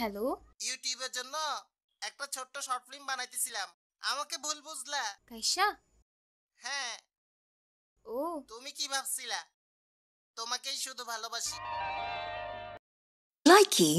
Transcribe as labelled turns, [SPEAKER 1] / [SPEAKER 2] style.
[SPEAKER 1] hello
[SPEAKER 2] ইউটিউবের জন্য একটা ছোট্ট শর্ট ফিল্ম বানাইতেছিলাম আমাকে ভুল বুঝলা কাইশা হ্যাঁ ও তুমি কি ভাবছিলা তোমাকেই শুধু ভালোবাসি
[SPEAKER 3] লাইকি